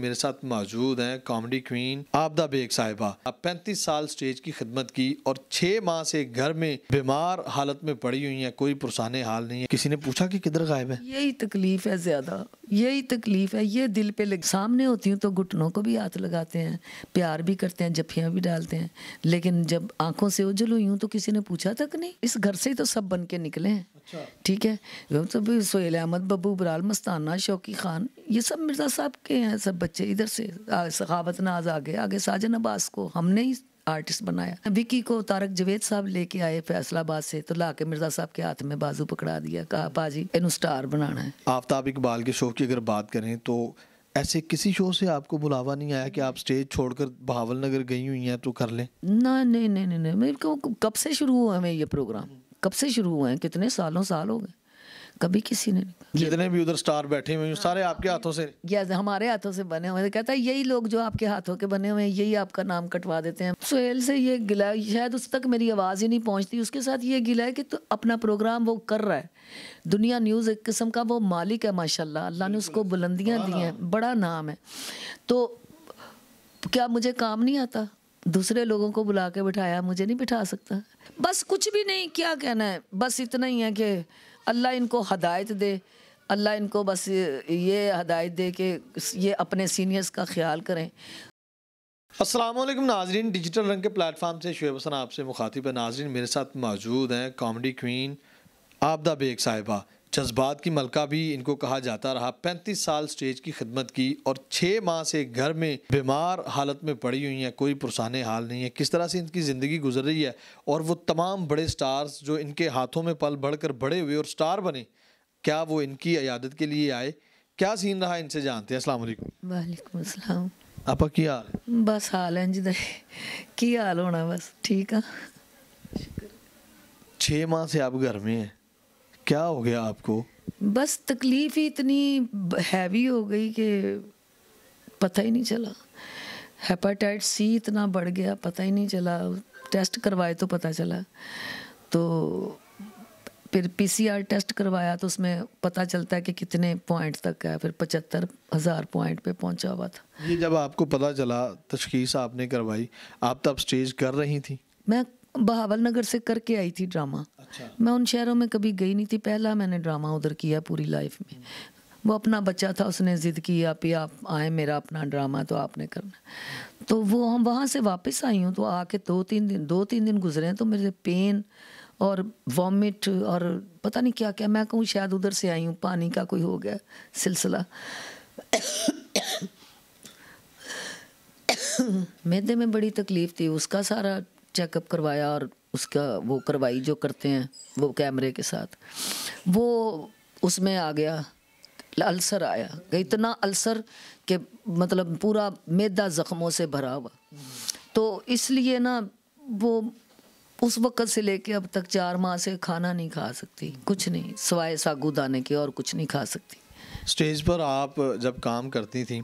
मेरे साथ मौजूद हैं कॉमेडी क्वीन आपदा बेग साहिबा पैंतीस साल स्टेज की खिदमत की और छह माह से घर में बीमार हालत में पड़ी हुई है कोई पुरसाने हाल नहीं है किसी ने पूछा कि किधर गायब है यही तकलीफ है ज्यादा यही तकलीफ है ये दिल पे लग सामने होती हूँ तो घुटनों को भी हाथ लगाते हैं प्यार भी करते हैं जफिया भी डालते हैं लेकिन जब आंखों से उजल हुई हूँ तो किसी ने पूछा तक नहीं इस घर से ही तो सब बन के निकले हैं अच्छा। ठीक है तो सोहेल अहमद बबू बराल मस्ताना शौकी खान ये सब मिर्ज़ा साहब के हैं सब बच्चे इधर से सखावत नाज आगे आगे साजन अब्बास को हमने ही आर्टिस्ट बनाया विकी को तारक जवेद साहब लेके आए फैसलाबाद से तो लाके मिर्जा साहब के हाथ में बाजू पकड़ा दिया कहा पाजी इन स्टार बनाना है आफ्ताब इकबाल के शो की अगर बात करें तो ऐसे किसी शो से आपको बुलावा नहीं आया कि आप स्टेज छोड़कर बहावल नगर गई हुई हैं तो कर लें ना नहीं नहीं नहीं नहीं मेरे को कब से शुरू हुआ हमें ये प्रोग्राम कब से शुरू हुए हैं कितने सालों साल हो गए कभी किसी ने जितने भी उधर स्टार बैठे हुए हैं सारे हाँ। आपके हाथों से तो हमारे हाथों से बने हुए कहता है यही लोग जो आपके हाथों के बने हुए हैं यही आपका नाम कटवा देते हैं सुहेल से ये गिला शायद उस तक मेरी आवाज़ ही नहीं पहुंचती उसके साथ ये गिला है कि तो अपना प्रोग्राम वो कर रहा है दुनिया न्यूज़ एक किस्म का वो मालिक है माशा अल्लाह ने उसको बुलंदियाँ दी हैं बड़ा नाम है तो क्या मुझे काम नहीं आता दूसरे लोगों को बुला के बिठाया मुझे नहीं बिठा सकता बस कुछ भी नहीं क्या कहना है बस इतना ही है कि अल्लाह इनको हदायत दे अल्लाह इनको बस ये हदायत दे कि ये अपने सीनियर्स का ख्याल करें असलम नाजरीन डिजिटल रंग के प्लेटफॉर्म से शुएब हसन आपसे मुखातिब है नाजरीन मेरे साथ मौजूद हैं कॉमेडी क्वीन आपदा बेग साहिबा जज्बात की मलका भी इनको कहा जाता रहा पैंतीस साल स्टेज की खिदमत की और छः माह से घर में बीमार हालत में पड़ी हुई हैं कोई पुरसान हाल नहीं है किस तरह से इनकी ज़िंदगी गुजर रही है और वो तमाम बड़े स्टार्स जो इनके हाथों में पल बढ़कर बड़े हुए और स्टार बने क्या वो इनकी अयादत के लिए आए क्या सीन रहा इनसे जानते हैं असल वालेकुम आपा की हाल बस हाल है जी की हाल होना बस ठीक है छः माह से आप घर में हैं क्या हो गया आपको बस तकलीफ ही इतनी हैवी हो गई कि पता ही नहीं चला हेपाटाइट सी इतना बढ़ गया पता ही नहीं चला टेस्ट करवाए तो पता चला तो फिर पीसीआर टेस्ट करवाया तो उसमें पता चलता है कि कितने पॉइंट तक है फिर पचहत्तर हज़ार पॉइंट पे पहुंचा हुआ था ये जब आपको पता चला तशखीस आपने करवाई आप तब स्टेज कर रही थी मैं बहावल नगर से करके आई थी ड्रामा अच्छा। मैं उन शहरों में कभी गई नहीं थी पहला मैंने ड्रामा उधर किया पूरी लाइफ में वो अपना बच्चा था उसने ज़िद की आप ये आप आए मेरा अपना ड्रामा तो आपने करना तो वो हम वहाँ से वापस आई हूँ तो आके दो तीन दिन दो तीन दिन गुजरे हैं तो मेरे पेन और वॉमिट और पता नहीं क्या क्या मैं कहूँ शायद उधर से आई हूँ पानी का कोई हो गया सिलसिला मैदे में बड़ी तकलीफ थी उसका सारा चेकअप करवाया और उसका वो करवाई जो करते हैं वो कैमरे के साथ वो उसमें आ गया अल्सर आया इतना अल्सर के मतलब पूरा मैदा ज़ख्मों से भरा हुआ तो इसलिए ना वो उस वक़्त से लेके अब तक चार माह से खाना नहीं खा सकती कुछ नहीं सवाए सागू दाने के और कुछ नहीं खा सकती स्टेज पर आप जब काम करती थी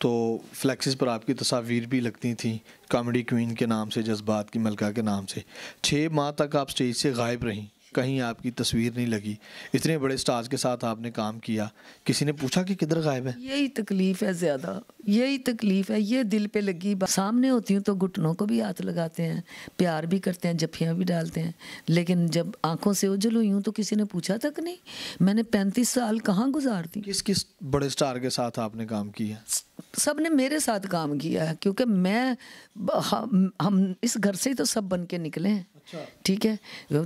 तो फ्लैक्सिस पर आपकी तस्वीर भी लगती थी कॉमेडी क्वीन के नाम से जज्बात की मलका के नाम से छः माह तक आप स्टेज से गायब रहीं कहीं आपकी तस्वीर नहीं लगी इतने बड़े स्टार्स के साथ आपने काम किया किसी ने पूछा कि किधर गायब है यही तकलीफ है ज़्यादा यही तकलीफ है ये दिल पे लगी सामने होती हूँ तो घुटनों को भी हाथ लगाते हैं प्यार भी करते हैं जफियाँ भी डालते हैं लेकिन जब आंखों से उजल हुई हूँ तो किसी ने पूछा तक नहीं मैंने पैंतीस साल कहाँ गुजार दी किस किस बड़े स्टार के साथ आपने काम किया सब ने मेरे साथ काम किया है क्योंकि मैं हम हम इस घर से ही तो सब बन के निकले हैं अच्छा। ठीक है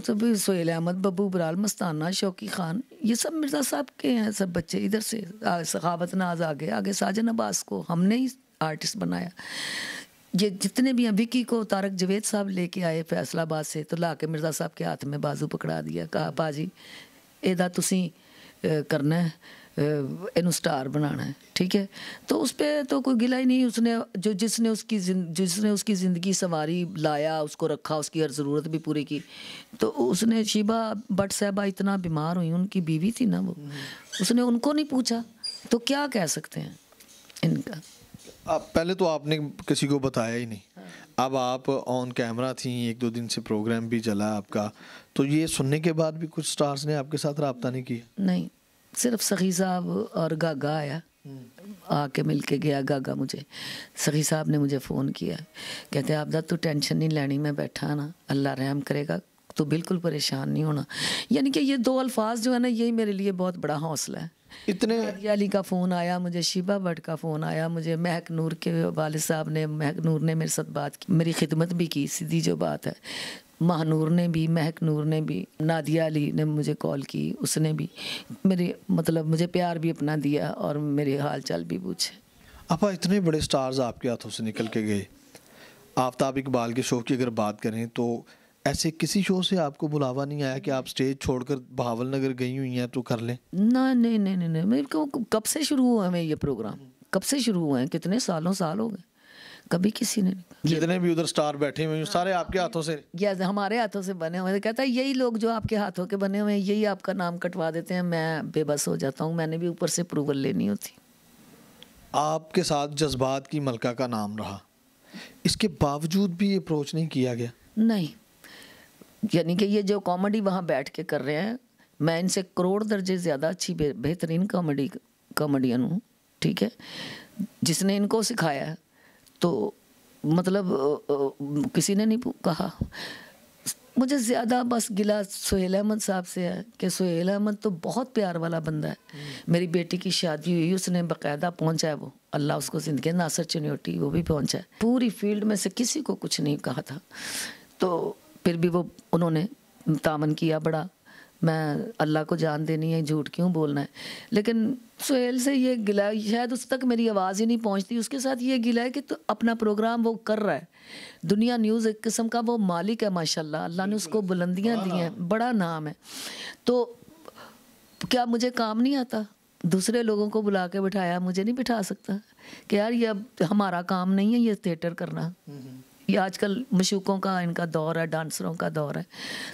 सब सोहेल अहमद बबू बराल मस्ताना शौकी खान ये सब मिर्ज़ा साहब के हैं सब बच्चे इधर से सखावत नाज आगे आगे साजन अब्बास को हमने ही आर्टिस्ट बनाया ये जितने भी हैं विकी को तारक जवेद साहब लेके आए फैसलाबाद से तो ला के मिर्ज़ा साहब के हाथ में बाजू पकड़ा दिया कहा पाजी एदा तुसी करना है स्टार बनाना है ठीक है तो उस पर तो कोई गिला ही नहीं उसने जो जिसने उसकी जिसने उसकी ज़िंदगी सवारी लाया उसको रखा उसकी हर ज़रूरत भी पूरी की तो उसने शिबा भट साहबा इतना बीमार हुई उनकी बीवी थी ना वो उसने उनको नहीं पूछा तो क्या कह सकते हैं इनका आप पहले तो आपने किसी को बताया ही नहीं अब आप ऑन कैमरा थी एक दो दिन से प्रोग्राम भी चला आपका तो ये सुनने के बाद भी कुछ स्टार्स ने आपके साथ रबता नहीं किया नहीं सिर्फ सखी साहब और गागा आया हम्म। आके मिल के गया गागा मुझे सखी साहब ने मुझे फ़ोन किया कहते आप दा तू टेंशन नहीं लेनी मैं बैठा ना अल्लाह रहम करेगा तो बिल्कुल परेशान नहीं होना यानी कि ये दो अल्फाज जो है ना यही मेरे लिए बहुत बड़ा हौसला है इतने अली का फ़ोन आया मुझे शिबा भट्ट का फ़ोन आया मुझे महक नूर के वाल साहब ने महक नूर ने मेरे साथ बात की मेरी खिदमत भी की सीधी जो बात है महानूर ने भी महक नूर ने भी नादिया अली ने मुझे कॉल की उसने भी मेरे मतलब मुझे प्यार भी अपना दिया और मेरे हाल चाल भी पूछे अपा इतने बड़े स्टार्स आपके हाथों से निकल के गए आफ्ताब इकबाल के शो की अगर बात करें तो ऐसे किसी शो से आपको बुलावा नहीं आया कि आप स्टेज छोड़कर बहावल नगर गई हुई हैं तो कर लें ना नहीं नहीं नहीं नहीं कब से शुरू हुआ है ये प्रोग्राम कब से शुरू हुआ है कितने सालों साल हो गए कभी किसी ने जितने भी उधर स्टार बैठे हुए हैं हाँ। सारे आपके हाथों से यस हमारे हाथों से बने हुए कहता है यही लोग जो आपके हाथों के बने हुए हैं यही आपका नाम कटवा देते हैं मैं बेबस हो जाता हूँ मैंने भी ऊपर से अप्रूवल लेनी होती आपके साथ जज्बात की मलका का नाम रहा इसके बावजूद भी अप्रोच नहीं किया गया नहीं यानी कि ये जो कॉमेडी वहाँ बैठ के कर रहे हैं मैं इनसे करोड़ दर्जे ज़्यादा अच्छी बेहतरीन कॉमेडी कॉमेडियन हूँ ठीक है जिसने इनको सिखाया है तो मतलब किसी ने नहीं कहा मुझे ज़्यादा बस गिला सुहेल अहमद साहब से है कि सुहेल अहमद तो बहुत प्यार वाला बंदा है हम्म। मेरी बेटी की शादी हुई उसने बकायदा पहुंचा है वो अल्लाह उसको ज़िंदगी नासर चुनौटी वो भी पहुंचा है पूरी फील्ड में से किसी को कुछ नहीं कहा था तो फिर भी वो उन्होंने तामन किया बड़ा मैं अल्लाह को जान देनी है झूठ क्यों बोलना है लेकिन सुहेल से ये गिला शायद उस तक मेरी आवाज़ ही नहीं पहुंचती उसके साथ ये गिला है कि तो अपना प्रोग्राम वो कर रहा है दुनिया न्यूज़ एक किस्म का वो मालिक है माशाल्लाह अल्लाह ने उसको बुलंदियां दी हैं बड़ा नाम है तो क्या मुझे काम नहीं आता दूसरे लोगों को बुला के बिठाया मुझे नहीं बिठा सकता कि यार ये अब हमारा काम नहीं है ये थिएटर करना हम्म। ये आजकल मशूकों का इनका दौर है डांसरों का दौर है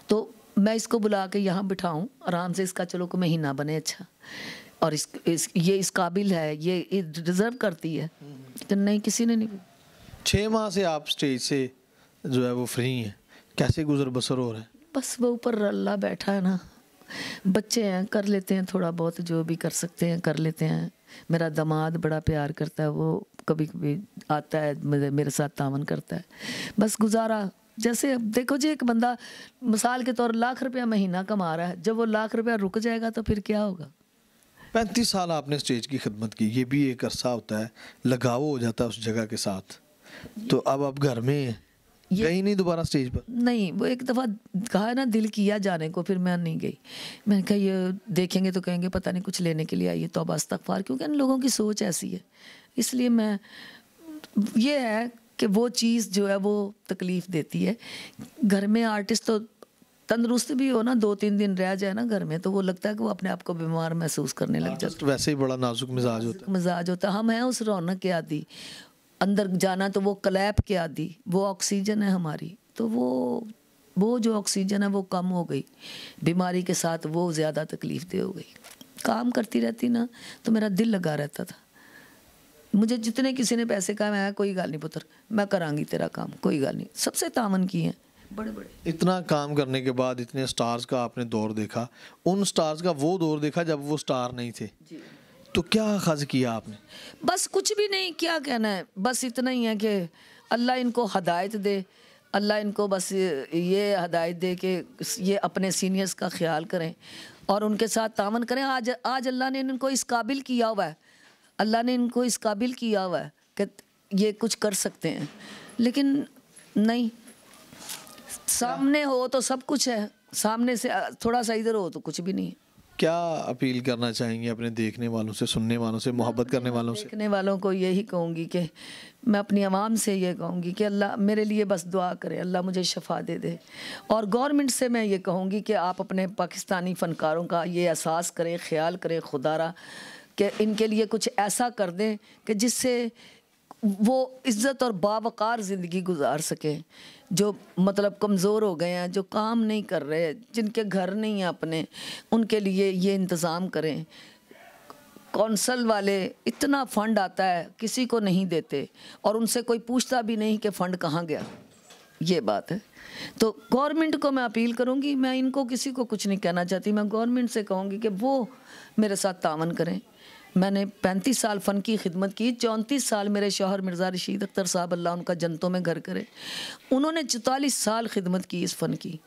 तो मैं इसको बुला के यहाँ बिठाऊँ आराम से इसका चलो को महीना बने अच्छा और इस, इस ये इस काबिल है ये डिज़र्व करती है लेकिन तो नहीं किसी ने नहीं छः माह से आप स्टेज से जो है वो फ्री हैं कैसे गुजर बसर हो रहा है बस वो ऊपर अल्लाह बैठा है ना बच्चे हैं कर लेते हैं थोड़ा बहुत जो भी कर सकते हैं कर लेते हैं मेरा दामाद बड़ा प्यार करता है वो कभी कभी आता है मेरे साथ तावन करता है बस गुजारा जैसे अब देखो जी एक बंदा मिसाल के तौर लाख रुपया महीना कमा रहा है जब वो लाख रुपया रुक जाएगा तो फिर क्या होगा पैंतीस साल आपने स्टेज की खिदमत की ये भी एक अरसा होता है लगाव हो जाता है उस जगह के साथ तो अब आप घर में गई नहीं दोबारा स्टेज पर नहीं वो एक दफ़ा कहा ना दिल किया जाने को फिर मैं नहीं गई मैंने कहा ये देखेंगे तो कहेंगे पता नहीं कुछ लेने के लिए आई है तो अब फार क्योंकि इन लोगों की सोच ऐसी है इसलिए मैं ये है कि वो चीज़ जो है वो तकलीफ़ देती है घर में आर्टिस्ट तो तंदुरुस्त भी हो ना दो तीन दिन रह जाए ना घर में तो वो लगता है कि वो अपने आप को बीमार महसूस करने लग जाता हाँ, वैसे ही बड़ा नाजुक मिजाज होता मिजाज होता हम हैं हाँ, उस रौनक के आदि अंदर जाना तो वो क्लैप के आदि वो ऑक्सीजन है हमारी तो वो वो जो ऑक्सीजन है वो कम हो गई बीमारी के साथ वो ज़्यादा तकलीफ दे हो गई काम करती रहती ना तो मेरा दिल लगा रहता था मुझे जितने किसी ने पैसे कहा मैं कोई गाल नहीं पुत्र मैं करांगी तेरा काम कोई गाल नहीं सबसे तावन की है बड़े बड़े इतना काम करने के बाद इतने स्टार्स का आपने दौर देखा उन स्टार्स का वो दौर देखा जब वो स्टार नहीं थे तो क्या खज किया आपने बस कुछ भी नहीं क्या कहना है बस इतना ही है कि अल्लाह इनको हदायत दे अल्लाह इनको बस ये हदायत दे कि ये अपने सीनियर्स का ख्याल करें और उनके साथ तावन करें आज आज अल्लाह ने इनको इस काबिल किया हुआ है अल्लाह ने इनको इस काबिल किया हुआ है कि ये कुछ कर सकते हैं लेकिन नहीं सामने हो तो सब कुछ है सामने से थोड़ा सा इधर हो तो कुछ भी नहीं क्या अपील करना चाहेंगे अपने देखने वालों से सुनने वालों से मोहब्बत करने वालों से देखने वालों को यही कहूँगी कि मैं अपनी आवाम से ये कहूँगी कि अल्लाह मेरे लिए बस दुआ करे अल्लाह मुझे शफा दे दे और गवर्नमेंट से मैं ये कहूँगी कि आप अपने पाकिस्तानी फ़नकारों का ये एहसास करें ख्याल करें खुदारा कि इनके लिए कुछ ऐसा कर दें कि जिससे वो इज़्ज़त और बावकार ज़िंदगी गुजार सकें जो मतलब कमज़ोर हो गए हैं जो काम नहीं कर रहे जिनके घर नहीं हैं अपने उनके लिए ये इंतज़ाम करें कौंसल वाले इतना फंड आता है किसी को नहीं देते और उनसे कोई पूछता भी नहीं कि फ़ंड कहाँ गया ये बात है तो गवर्नमेंट को मैं अपील करूंगी मैं इनको किसी को कुछ नहीं कहना चाहती मैं गवर्नमेंट से कहूंगी कि वो मेरे साथ तावन करें मैंने 35 साल फ़न की खिदमत की चौंतीस साल मेरे शोहर मिर्ज़ा रशीद अख्तर साहब अल्लाह उनका जनतों में घर करे उन्होंने चौतालीस साल खिदमत की इस फ़न की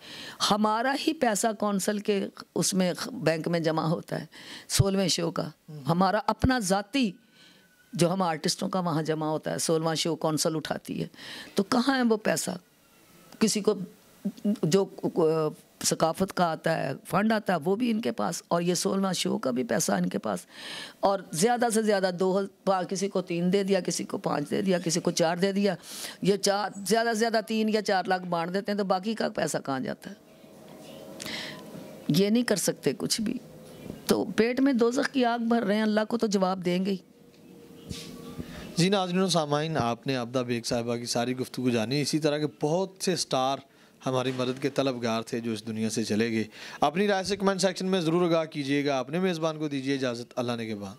हमारा ही पैसा कौंसल के उसमें बैंक में जमा होता है सोलहवें शो का हमारा अपना ज़ाती जो हम आर्टिस्टों का वहाँ जमा होता है सोलवा शो कौंसल उठाती है तो कहाँ है वो पैसा किसी को जो सकाफत का आता है फंड आता है वो भी इनके पास और ये सोलवा शो का भी पैसा इनके पास और ज़्यादा से ज़्यादा दो किसी को तीन दे दिया किसी को पाँच दे दिया किसी को चार दे दिया ये चार ज़्यादा से ज़्यादा तीन या चार लाख बांट देते हैं तो बाकी का पैसा कहाँ जाता है ये नहीं कर सकते कुछ भी तो पेट में दो की आग भर रहे हैं अल्लाह को तो जवाब देंगे ही जी नाजन सामाइन आपने आपदा बेग साहिबा की सारी गुफ्तु जानी इसी तरह के बहुत से स्टार हमारी मदद के तलबगार थे जो इस दुनिया से चले गए अपनी राय से कमेंट सेक्शन में ज़रूर आगा कीजिएगा अपने मेज़बान को दीजिए इजाज़त अल्लाह ने के बाद